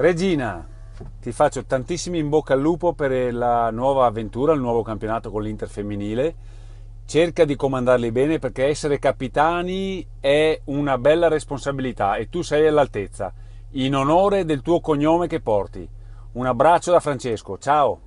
Regina, ti faccio tantissimi in bocca al lupo per la nuova avventura, il nuovo campionato con l'Inter femminile. Cerca di comandarli bene perché essere capitani è una bella responsabilità e tu sei all'altezza, in onore del tuo cognome che porti. Un abbraccio da Francesco, ciao!